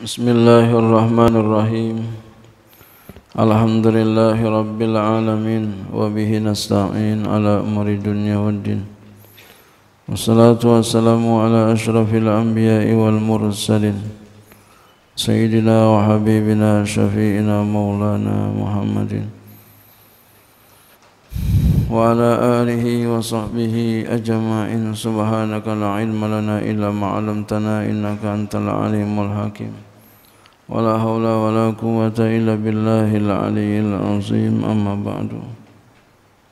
Bismillahirrahmanirrahim Alhamdulillahi Rabbil Alamin Wabihi nasta'in ala umari dunia waddin Wassalatu wassalamu ala ashrafil anbiya'i wal mursalin Sayyidina wa habibina syafi'ina maulana Muhammadin Wa ala alihi wa sahbihi ajma'in Subhanaka la ilma lana illa ma'alamtana innaka antal alimul hakim ولا حول ولا قوة إلا بالله العلي العظيم أما بعد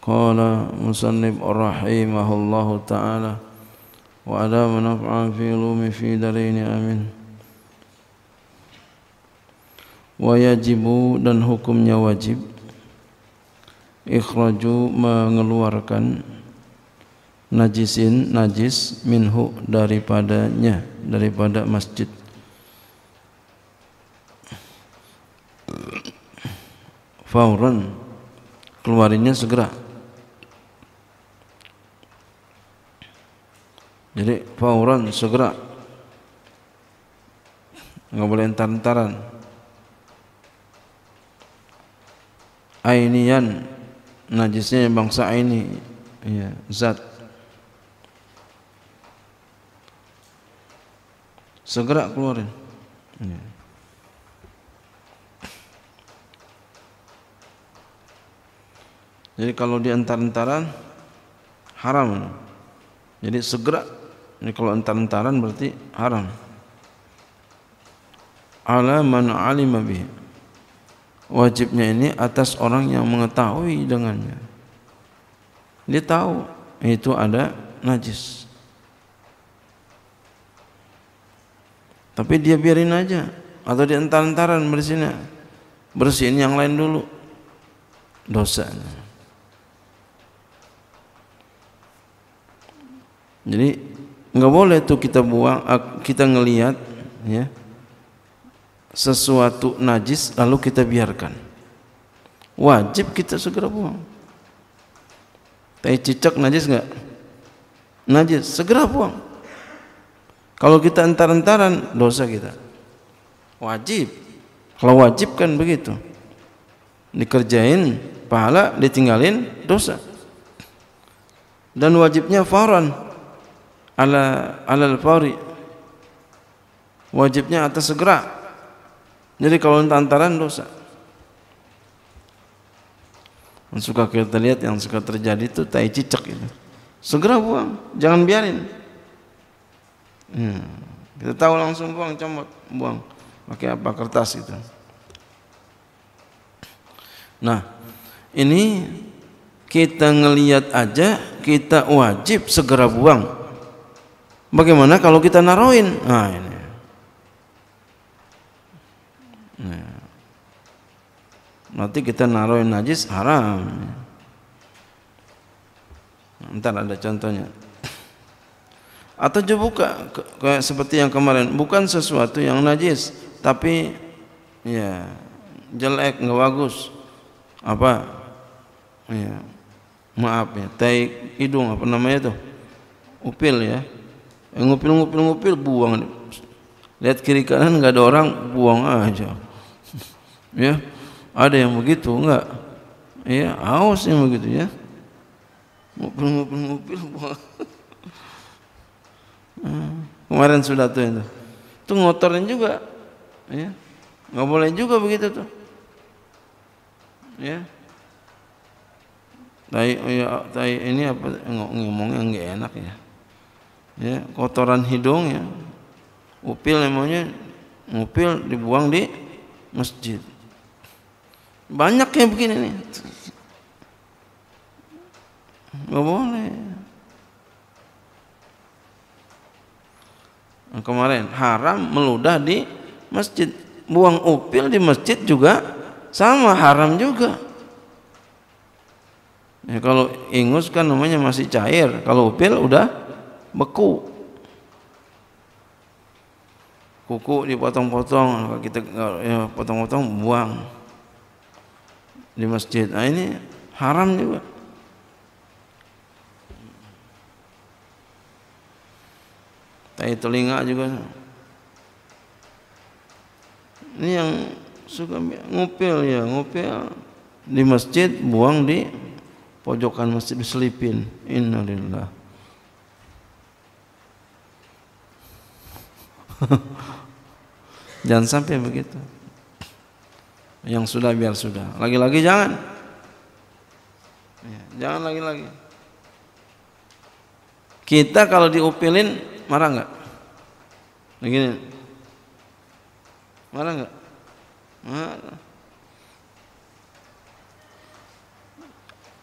قال مسنب رحمه الله تعالى وأدام نفعا في علوم في دارين آمين wayajibu dan hukumnya wajib ikhraju mengeluarkan najisin najis minhu daripadanya daripada masjid fauran keluarinya segera jadi fauran segera nggak boleh entar-entaran ainian najisnya bangsa ini ya, zat segera keluarin ya. Jadi kalau di entar-entaran haram. Jadi segera. ini kalau entar-entaran berarti haram. Ala man alima bihi. Wajibnya ini atas orang yang mengetahui dengannya. Dia tahu itu ada najis. Tapi dia biarin aja atau di antara antaran bersihnya. bersihin yang lain dulu dosanya. Jadi nggak boleh tuh kita buang kita ngelihat ya sesuatu najis lalu kita biarkan. Wajib kita segera buang. Tai cicak najis nggak? Najis, segera buang. Kalau kita entar-entaran dosa kita. Wajib. Kalau wajib kan begitu. Dikerjain pahala, ditinggalin dosa. Dan wajibnya faran, ala alal fawri wajibnya atas segera jadi kalau tantaran dosa yang suka kita lihat yang suka terjadi itu tai cicak itu segera buang jangan biarin hmm. kita tahu langsung buang comot buang pakai apa kertas itu nah ini kita ngeliat aja kita wajib segera buang Bagaimana kalau kita naroin? Nah, ini. Nanti kita naroin najis haram. Nah, ntar ada contohnya. Atau juga kayak seperti yang kemarin, bukan sesuatu yang najis, tapi ya jelek, nggak bagus. Apa? Ya. Maaf ya, tai hidung apa namanya itu? Upil ya. Eh, ngupil-ngupil-ngupil buang lihat kiri kanan nggak ada orang buang aja ya ada yang begitu enggak ya haus yang begitu ya ngupil-ngupil-ngupil buang eh, kemarin sudah tuh itu itu ngotorin juga ya nggak boleh juga begitu tuh ya tai ya tai ini apa ngomongnya nggak enak ya ya, kotoran hidung ya upil namanya upil dibuang di masjid banyak yang begini nih nggak boleh nah, kemarin haram meludah di masjid buang upil di masjid juga sama haram juga ya, kalau ingus kan namanya masih cair kalau upil udah beku kuku dipotong-potong kita potong ya, potong-potong buang di masjid nah ini haram juga tai telinga juga ini yang suka ngupil ya ngupil di masjid buang di pojokan masjid diselipin innalillah jangan sampai begitu. Yang sudah biar sudah. Lagi-lagi jangan. Iya, jangan lagi-lagi. Kita kalau diupilin marah nggak? Begini. Marah nggak? Marah.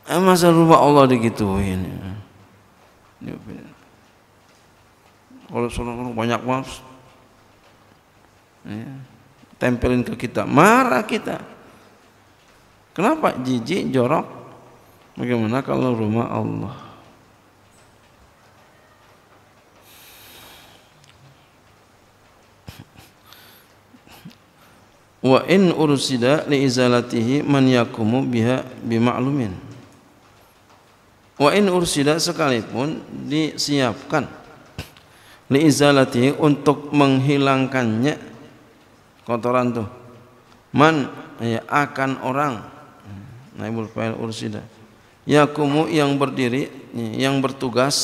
Eh, masa rumah Allah digituin? Diupilin. Kalau seorang banyak maaf, Iya. tempelin ke kita marah kita kenapa jijik jorok bagaimana kalau rumah Allah wa in ursida li izalatihi man yakumu biha bima'lumin wa in ursida sekalipun disiapkan li izalatihi untuk menghilangkannya kotoran tuh man ya akan orang naibul fa'il ursida yakumu yang berdiri yang bertugas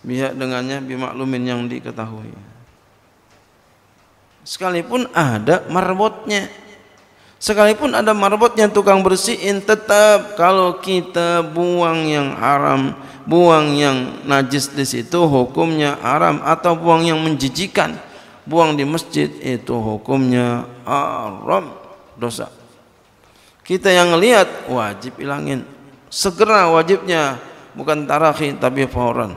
biha dengannya bimaklumin yang diketahui sekalipun ada marbotnya sekalipun ada marbotnya tukang bersihin tetap kalau kita buang yang haram buang yang najis di situ hukumnya haram atau buang yang menjijikan buang di masjid itu hukumnya haram dosa. Kita yang lihat wajib ilangin. Segera wajibnya bukan tarakhi tapi fauran.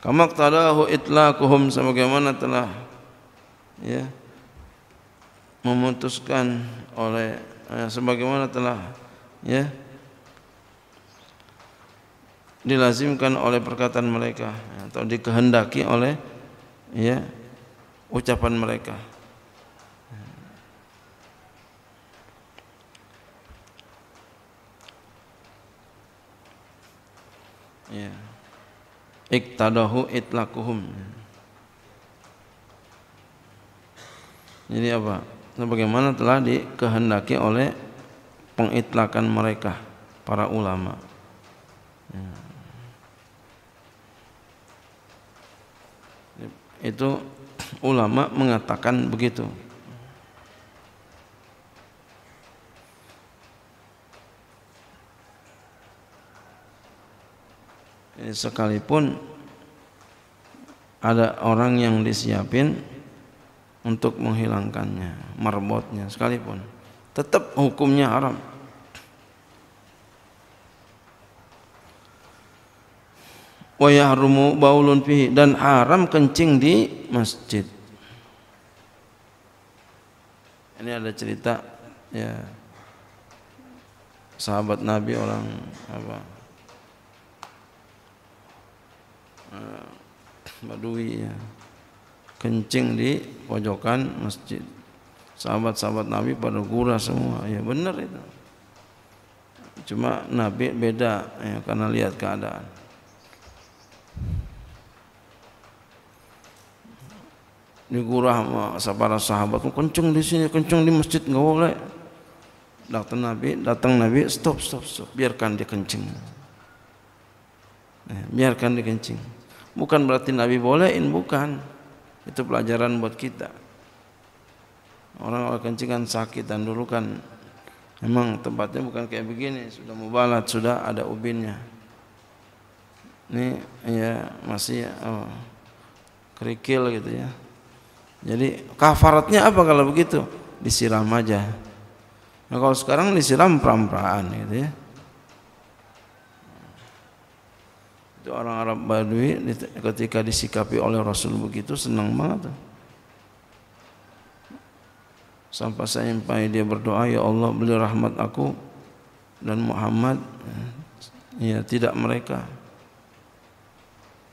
Kamak talahu itlaquhum sebagaimana telah ya memutuskan oleh eh, sebagaimana telah ya dilazimkan oleh perkataan mereka atau dikehendaki oleh ya ucapan mereka ya iktadahu itlakuhum jadi apa nah, bagaimana telah dikehendaki oleh pengitlakan mereka para ulama ya. Itu ulama mengatakan begitu. Ini sekalipun ada orang yang disiapin untuk menghilangkannya, marbotnya sekalipun, tetap hukumnya haram. wayahrumu baulun fihi dan haram kencing di masjid. Ini ada cerita ya sahabat Nabi orang apa? Eh, Badui ya. Kencing di pojokan masjid. Sahabat-sahabat Nabi pada gurah semua. Ya benar itu. Cuma Nabi beda ya, karena lihat keadaan. digurah sama para sahabat kenceng di sini kenceng di masjid nggak boleh datang nabi datang nabi stop stop stop biarkan dia kencing eh, biarkan dia kencing bukan berarti nabi bolehin bukan itu pelajaran buat kita orang kalau kencing kan sakit dan dulu kan Emang tempatnya bukan kayak begini, sudah mubalat, sudah ada ubinnya. Ini ya masih oh, kerikil gitu ya. Jadi kafaratnya apa kalau begitu? Disiram aja. Nah kalau sekarang disiram peram-peraan gitu ya. Itu orang Arab Badui ketika disikapi oleh Rasul begitu senang banget. Sampai sampai dia berdoa ya Allah beli rahmat aku dan Muhammad ya tidak mereka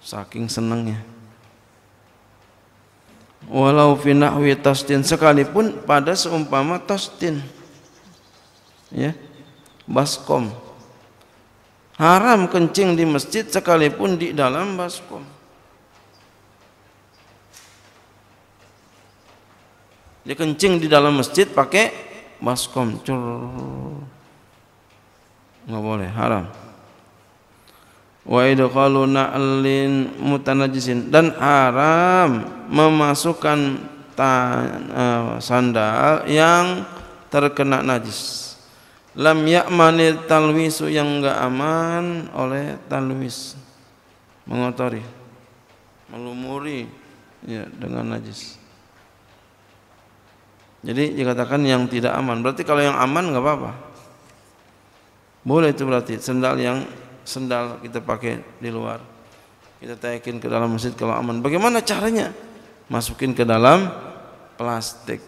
saking senangnya walau finahwi tasdin sekalipun pada seumpama tasdin ya baskom haram kencing di masjid sekalipun di dalam baskom dia kencing di dalam masjid pakai baskom cur nggak boleh haram wa idkhalu na'lin mutanajjisin dan haram memasukkan uh, sandal yang terkena najis lam ya'manil talwisu yang enggak aman oleh talwis mengotori melumuri ya dengan najis jadi dikatakan yang tidak aman berarti kalau yang aman enggak apa-apa boleh itu berarti sendal yang sendal kita pakai di luar kita taikin ke dalam masjid kalau aman bagaimana caranya masukin ke dalam plastik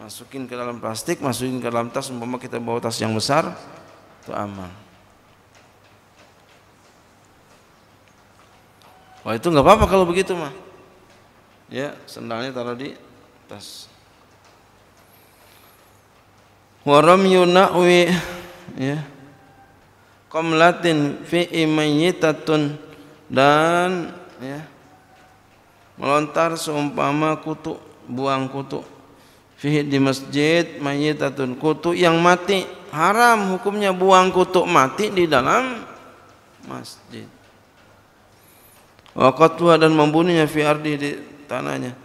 masukin ke dalam plastik masukin ke dalam tas umpama kita bawa tas yang besar itu aman wah itu nggak apa-apa kalau begitu mah ya sendalnya taruh di tas waram yunakwi ya qamlatin fi imayyitatun dan ya melontar seumpama kutu buang kutu fihi di masjid mayyitatun kutu yang mati haram hukumnya buang kutu mati di dalam masjid wa qatwa dan membunuhnya fi ardi di tanahnya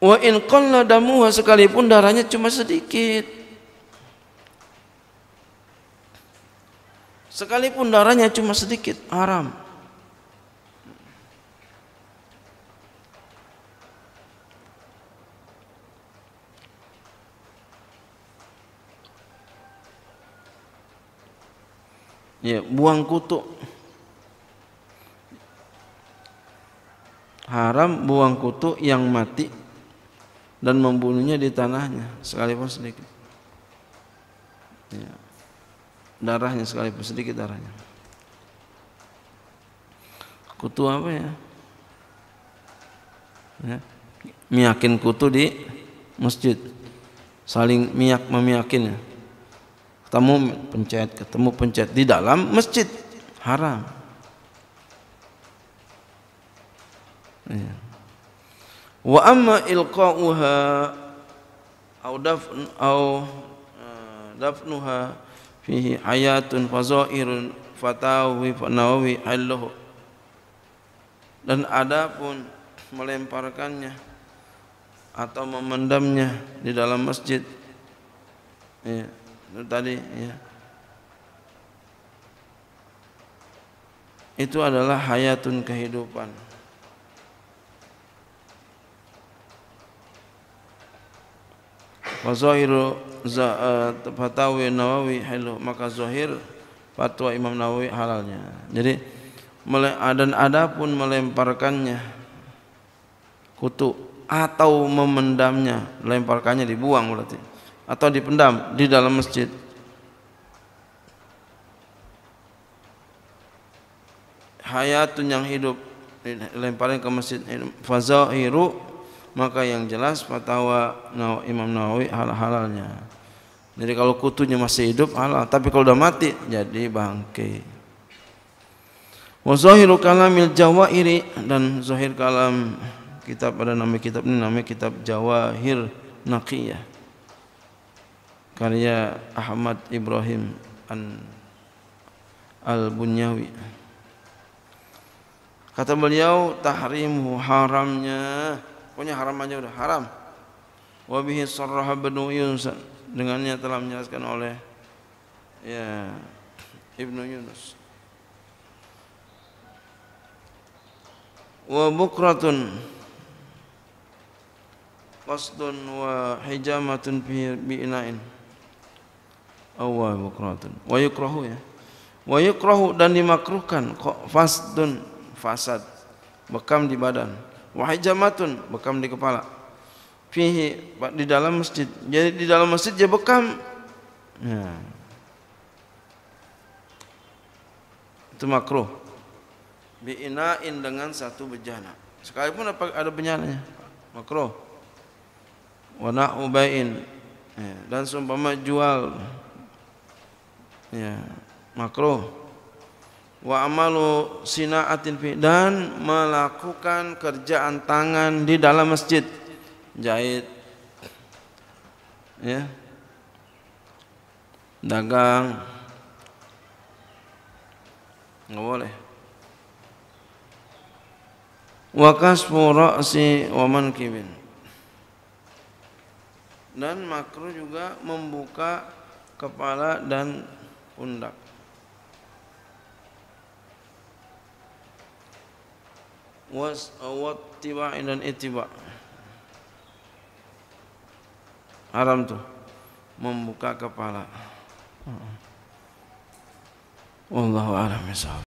wa in qalla damuha sekalipun darahnya cuma sedikit Sekalipun darahnya cuma sedikit haram. Ya, buang kutu. Haram buang kutu yang mati dan membunuhnya di tanahnya sekalipun sedikit. darahnya sekalipun sedikit darahnya kutu apa ya, ya. miyakin kutu di masjid saling miyak memiyakin ya. ketemu pencet ketemu pencet di dalam masjid haram ya. wa amma ilqa'uha au dafn au eh, dafnuha fihi hayatun fazairun fatawi fanawi hallahu dan adapun melemparkannya atau memendamnya di dalam masjid ya itu tadi ya itu adalah hayatun kehidupan wa zahiru eh, fatawi Nawawi halu maka zohir fatwa Imam Nawawi halalnya jadi dan ada pun melemparkannya kutu atau memendamnya lemparkannya dibuang berarti atau dipendam di dalam masjid hayatun yang hidup lemparin ke masjid fazahiru maka yang jelas fatwa Imam Nawawi halal-halalnya. Jadi kalau kutunya masih hidup halal, tapi kalau sudah mati jadi bangke. Wa zahiru kalamil jawairi dan zahir kalam kitab pada nama kitab ini namanya kitab Jawahir Naqiyah karya Ahmad Ibrahim An Al Bunyawi. Kata beliau tahrimu haramnya pokoknya haram aja udah haram wabihi sarraha ibnu Yunus dengannya telah menjelaskan oleh ya Ibnu Yunus wa bukratun qasdun wa hijamatun bi'inain awa bukratun wa yukrahu ya wa yukrahu dan dimakruhkan fasdun fasad bekam di badan Wahai jamatun bekam di kepala fihi di dalam masjid jadi di dalam masjid dia bekam ya. itu makruh biinain dengan satu bejana sekalipun ada bejananya makruh wana ubain ya. dan seumpama jual ya makruh wa amalu sinaatin fi dan melakukan kerjaan tangan di dalam masjid jahit ya dagang nggak boleh wa kasfu ra'si wa mankibin dan makruh juga membuka kepala dan pundak was tiba dan ittiba haram tuh membuka kepala Allah a'lam